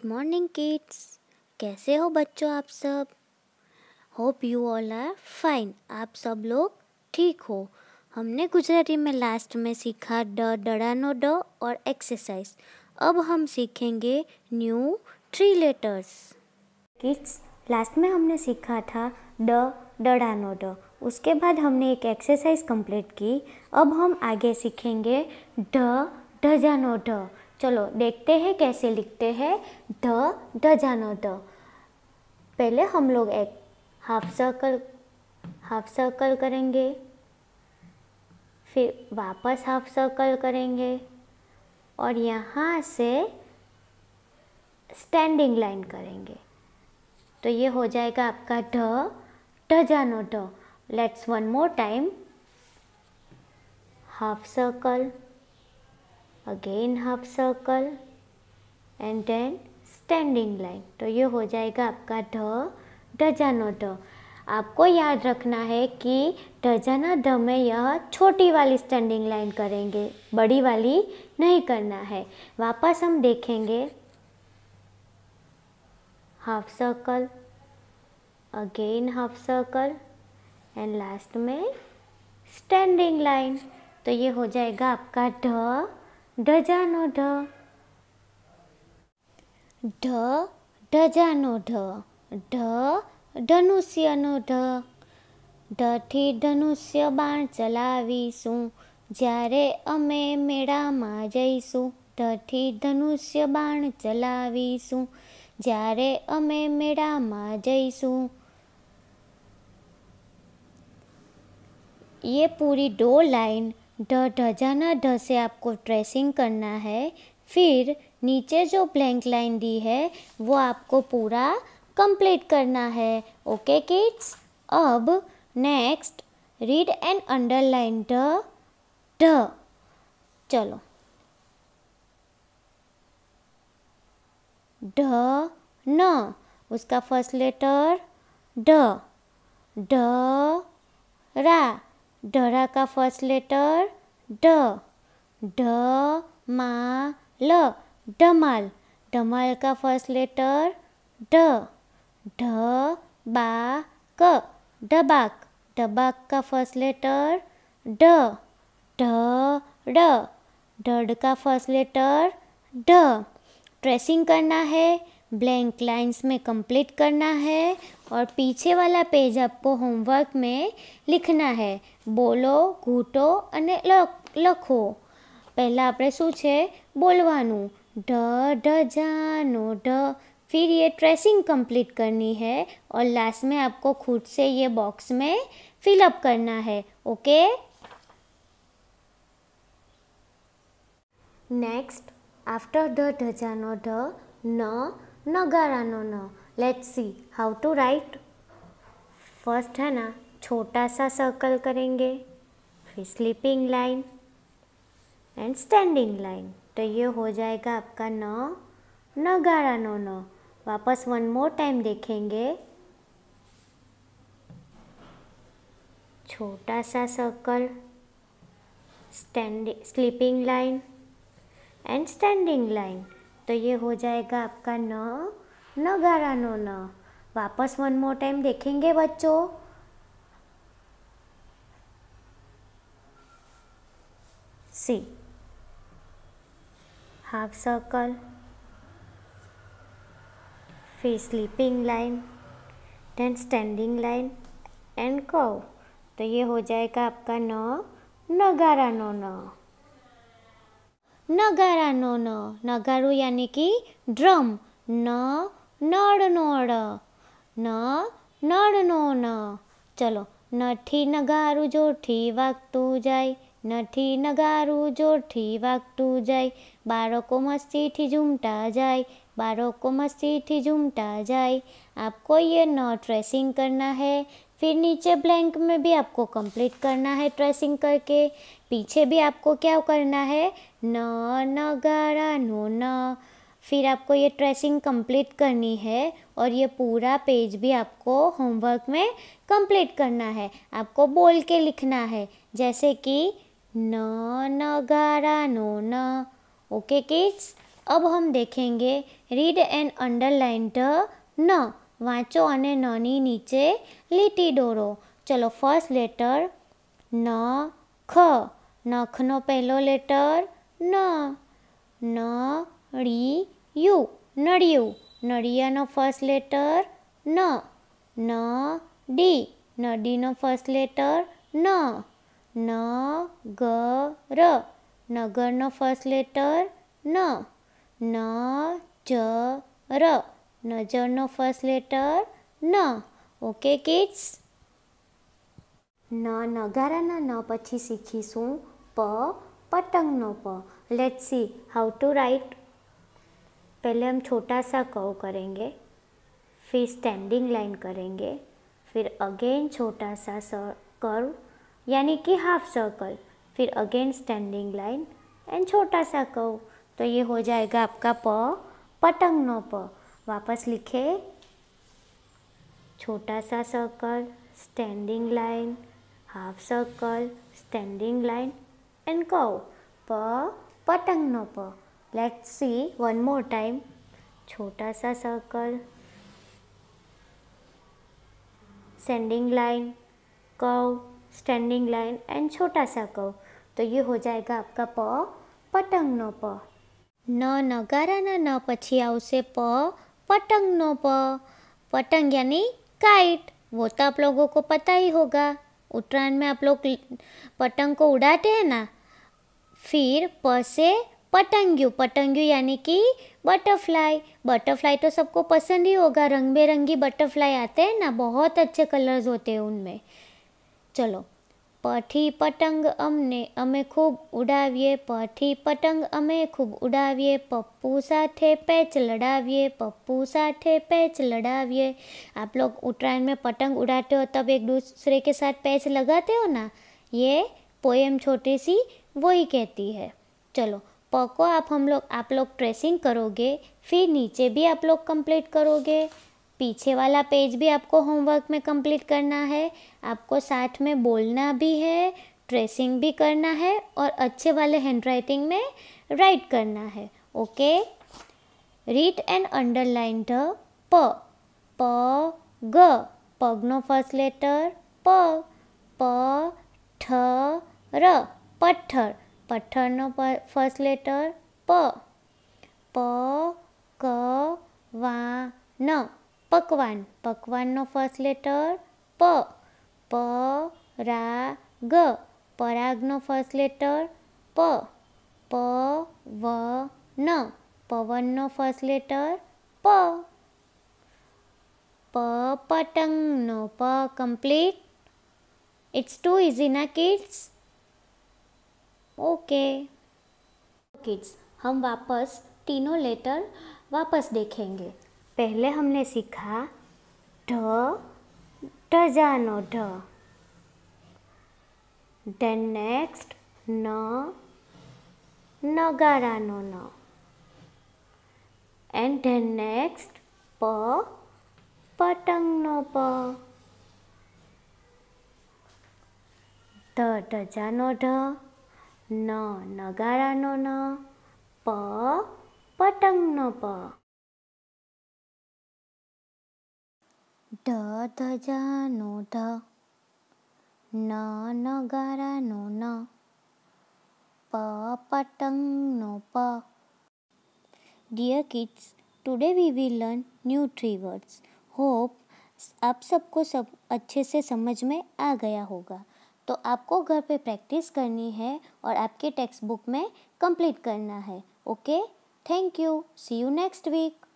good morning kids कैसे हो बच्चों आप सब hope you all are fine आप सब लोग ठीक हो हमने गुजराती में लास्ट में सीखा ड डड़ानो ड और एक्सरसाइज अब हम सीखेंगे new three letters kids last में हमने सीखा था ड डड़ानो ड उसके बाद हमने एक एक्सरसाइज कंप्लीट की अब हम आगे सीखेंगे ड ढजानो ढ चलो देखते हैं कैसे लिखते हैं ध ढजानो द पहले हम लोग एक हाफ सर्कल हाफ सर्कल करेंगे फिर वापस हाफ सर्कल करेंगे और यहाँ से स्टैंडिंग लाइन करेंगे तो ये हो जाएगा आपका ढ जानो ढ let's one more time half circle again half circle and then standing line तो ये हो जाएगा आपका ढ डजानो ढ आपको याद रखना है कि डजाना ढ में यह छोटी वाली स्टैंडिंग लाइन करेंगे बड़ी वाली नहीं करना है वापस हम देखेंगे half circle again half circle and last में स्टैंडिंग लाइन तो ये हो जाएगा आपका ढ ઢજાનો ઢ ઢ ઢજાનો ઢ ઢ ધનુષ્યનો ઢ ઢથી ધનુષ્ય બાણ ચલાવીશું જ્યારે અમે મેળામાં જઈશું ઢથી ધનુષ્ય બાણ ચલાવીશું જ્યારે અમે મેળામાં જઈશું એ પૂરી ડો લાઈન ढ ढजाना ढ से आपको ट्रेसिंग करना है फिर नीचे जो ब्लैंक लाइन दी है वो आपको पूरा कंप्लीट करना है ओके किड्स अब नेक्स्ट रीड एंड अंडरलाइन ड ढ चलो ढ न उसका फर्स्ट लेटर ढ ढ रा डरा का फर्स्ट लेटर ड ड मा ल डमाल डमाल का फर्स्ट लेटर ड ढ बा क डबाक डबाक का फर्स्ट लेटर ड ढ ड डड का फर्स्ट लेटर ड ट्रेसिंग करना है ब्लैंक लाइंस में कंप्लीट करना है और पीछे वाला पेज आपको होमवर्क में लिखना है बोलो घूटो अने लखो पहला आप शू बोलवा ढ जा नो ढ फिर ये ट्रेसिंग कंप्लीट करनी है और लास्ट में आपको खुद से ये बॉक्स में फिलअप करना है ओके नेक्स्ट आफ्टर ढ ढ ઢજાનો ढ न नगारानो न let's see how to write first है ना छोटा सा सर्कल करेंगे फिर sleeping line and standing line तो ये हो जाएगा आपका न नगारा नो न वापस वन मोर टाइम देखेंगे छोटा सा circle stand sleeping line and standing line तो ये हो जाएगा आपका न नगारा नो न वापस वन मोर टाइम देखेंगे बच्चों सी हाफ सर्कल फिर sleeping line then standing line and curve तो ये हो जाएगा आपका न नगारा नो न नगारा नो न नगारो यानी कि ड्रम न नड़ नोड़ नड़ नो न चलो नठी नगारू जो ठी वगतू जाए नठी नगारू जो ठी जाय बारो को मस्ती ठी झूमटा बारो को मस्ती ठी झूमटा जाय आपको ये न ट्रेसिंग करना है फिर नीचे ब्लैंक में भी आपको कंप्लीट करना है ट्रेसिंग करके पीछे भी आपको क्या करना है न न गारा नो न फिर आपको ये ट्रेसिंग कंप्लीट करनी है और ये पूरा पेज भी आपको होमवर्क में कंप्लीट करना है आपको बोल के लिखना है जैसे कि न न गारा नो न ओके किड्स अब हम देखेंगे रीड एंड अंडरलाइन द न વાંચો અને નની નીચે લીટી દોરો ચલો ફર્સ્ટ લેટર ન ખ નખનો પહેલો લેટર ન ન યુ નળિયું નળિયાનો ફર્સ્ટ લેટર ન ન ડી નદીનો ફર્સ્ટ લેટર ન ન ગ ર નગરનો ફર્સ્ટ લેટર ન ન જ ર नो फर्स्ट लेटर न ओके किड्स न नगारा न न पी પછી प पतंग नो प let's see how to write पहले हम छोटा सा कव करेंगे फिर स्टैंडिंग लाइन करेंगे फिर अगेन छोटा सा सर कर्व यानी कि हाफ सर्कल फिर अगेन स्टैंडिंग लाइन एंड छोटा सा कव तो ये हो जाएगा आपका प पतंग नो प वापस लिखे छोटा सा circle standing line half circle standing line and curve प पतंग न प let's see one more time छोटा सा circle standing line curve standing line and छोटा सा कव तो ये हो जाएगा आपका प पतंग नो प न नगारा न पी आ प पतंगों पर पतंग यानी काइट वो तो आप लोगों को पता ही होगा उत्तरायण में आप लोग पतंग को उड़ाते हैं ना फिर प से पतंगियों पतंगियों यानी कि बटरफ्लाई बटरफ्लाई तो सबको पसंद ही होगा रंग बेरंगी बटरफ्लाई आते हैं ना बहुत अच्छे कलर्स होते हैं उनमें चलो पठी पटंग अमने अमे खूब उड़ाए पठी पटंग अमे खूब उड़ाए पप्पू साथ पैच लडाए पप्पू साथ पैच लडाए आप लोग उत्तरायण में पतंग उड़ाते हो तब एक दूसरे के साथ पैच लगाते हो ना ये पोएम छोटी सी वही कहती है चलो पको आप हम लोग आप लोग ट्रेसिंग करोगे फिर नीचे भी आप लोग कंप्लीट करोगे पीछे वाला पेज भी आपको होमवर्क में कंप्लीट करना है आपको साथ में बोलना भी है ट्रेसिंग भी करना है और अच्छे वाले हैंड राइटिंग में राइट करना है ओके एंड अंडरलाइन द प प ग ગ फर्स्ट लेटर प प ठ र पत्थर पत्थर नो फर्स्ट लेटर प प क વા न पकवान पकवान नो फर्स्ट लेटर प प रा ग पराग नो फर्स्ट लेटर प प व न पवन नो फर्स्ट लेटर प प पतंग नो प कंप्लीट इट्स टू इजी ना किड्स ओके किड्स हम वापस तीनों लेटर वापस देखेंगे पहले हमने सीखा ढ ढजानो ढ देन नेक्स्ट न नगारानो न एंड देन नेक्स्ट प नो प ध जानो ढ ન न प पटंग नो प ઢ नो ઢ ન નગારાનો ન પ नो प dear kids today we will learn new three words hope आप सबको सब अच्छे से समझ में आ गया होगा तो आपको घर पे प्रैक्टिस करनी है और आपके टेक्स्ट बुक में कंप्लीट करना है okay thank you see you next week